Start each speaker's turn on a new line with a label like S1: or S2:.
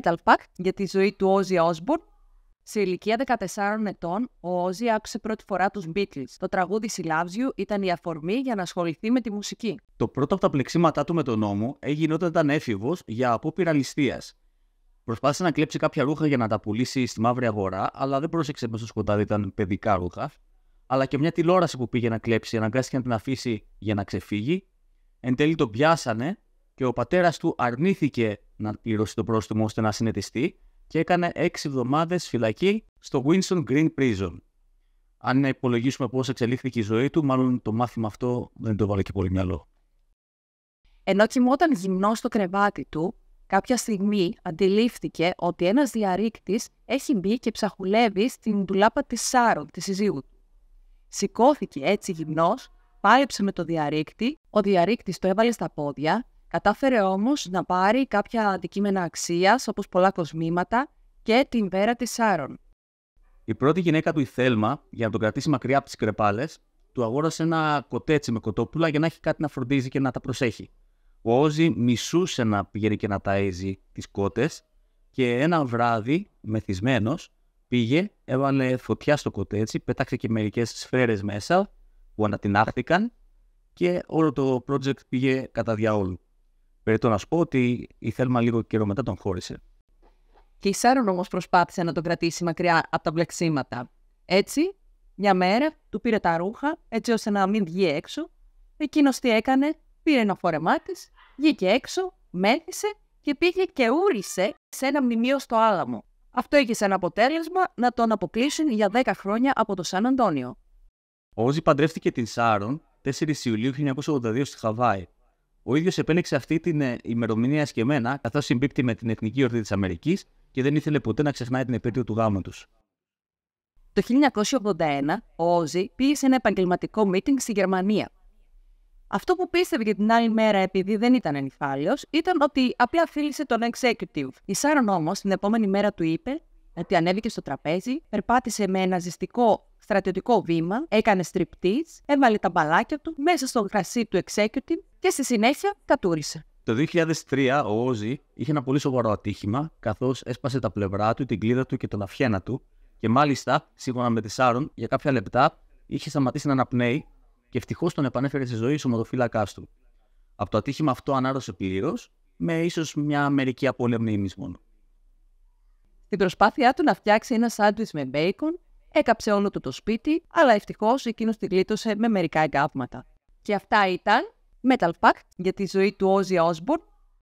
S1: Metal Pack για τη ζωή του Όζι Osbourne. Σε ηλικία 14 ετών, ο Όζη άκουσε πρώτη φορά τους Beatles. Το τραγούδι She You ήταν η αφορμή για να ασχοληθεί με τη μουσική.
S2: Το πρώτο από τα πλεξίματά του με τον νόμο έγινε όταν ήταν έφηβος για απόπειρα ληστείας. Προσπάθησε να κλέψει κάποια ρούχα για να τα πουλήσει στη μαύρη αγορά, αλλά δεν πρόσεξε μέσα στο σκοτάδι ήταν παιδικά ρούχα. Αλλά και μια τηλεόραση που πήγε να κλέψει, αναγκάστηκε να την αφήσει για να ξεφύγει. Εν τέλει τον πιάσανε και ο πατέρας του αρνήθηκε να πληρώσει το πρόστιμο ώστε να συνετιστεί και έκανε 6 εβδομάδες φυλακή στο Winston Green Prison. Αν να υπολογίσουμε πώς εξελίχθηκε η ζωή του, μάλλον το μάθημα αυτό δεν το βάλε και πολύ μυαλό.
S1: Ενώ κοιμόταν γυμνό στο κρεβάτι του, κάποια στιγμή αντιλήφθηκε ότι ένας διαρρήκτης έχει μπει και ψαχουλεύει στην ντουλάπα της Σάρων, της συζύγου του. Σηκώθηκε έτσι γυμνός, πάλεψε με το διαρρήκτη, ο διαρρήκτης το έβαλε στα πόδια Κατάφερε όμως να πάρει κάποια αντικείμενα αξίας, όπως πολλά κοσμήματα και την βέρα της Σάρων.
S2: Η πρώτη γυναίκα του, η Θέλμα, για να τον κρατήσει μακριά από τις κρεπάλες, του αγόρασε ένα κοτέτσι με κοτόπουλα για να έχει κάτι να φροντίζει και να τα προσέχει. Ο Όζη μισούσε να πηγαίνει και να ταΐζει τις κότες και ένα βράδυ, μεθυσμένος, πήγε, έβαλε φωτιά στο κοτέτσι, πέταξε και μερικές σφαίρες μέσα που ανατινάχθηκαν και όλο το project πήγε κατά διαόλου. Περιτώ να σου πω ότι η Θέλμα λίγο καιρό μετά τον χώρισε.
S1: Και η Σάρων όμως προσπάθησε να τον κρατήσει μακριά από τα μπλεξίματα. Έτσι, μια μέρα του πήρε τα ρούχα έτσι ώστε να μην βγει έξω. Εκείνος τι έκανε, πήρε ένα φόρεμά της, βγήκε έξω, μέλησε και πήγε και ούρισε σε ένα μνημείο στο Άλαμο. Αυτό είχε σαν αποτέλεσμα να τον αποκλείσουν για 10 χρόνια από το Σαν Αντώνιο.
S2: Ο Όζη παντρεύτηκε την Σάρων 4 Ιουλίου 1982 στη Χαβάη ο ίδιος επέλεξε αυτή την ε, ημερομηνία σκεμμένα, καθώς συμπίπτει με την Εθνική Ορθή της Αμερικής και δεν ήθελε ποτέ να ξεχνάει την επέτειο του γάμου τους.
S1: Το 1981, ο Όζη πήγε σε ένα επαγγελματικό meeting στη Γερμανία. Αυτό που πίστευε για την άλλη μέρα, επειδή δεν ήταν ενυφάλιο, ήταν ότι απλά φίλησε τον executive. Η Σάρων όμως την επόμενη μέρα του είπε Δηλαδή ανέβηκε στο τραπέζι, περπάτησε με ένα ζεστικό στρατιωτικό βήμα, έκανε στριπτή, έβαλε τα μπαλάκια του μέσα στο γρασί του executive και στη συνέχεια κατούρισε.
S2: Το 2003 ο Όζη είχε ένα πολύ σοβαρό ατύχημα, καθώς έσπασε τα πλευρά του, την κλίδα του και τον αφιένα του. Και μάλιστα, σύμφωνα με τη Σάρων, για κάποια λεπτά είχε σταματήσει να αναπνέει και ευτυχώς τον επανέφερε στη ζωή ο σωματοφύλακά του. Από το ατύχημα αυτό ανάρρωσε πλήρως, με ίσως μια μερική απώλεια μνήμη μόνο.
S1: Στην προσπάθειά του να φτιάξει ένα σάντουιτς με μπέικον, έκαψε όλο του το σπίτι, αλλά ευτυχώς εκείνος τη γλίτωσε με μερικά εγκάβματα. Και αυτά ήταν Metal Pack για τη ζωή του Όζια Osborne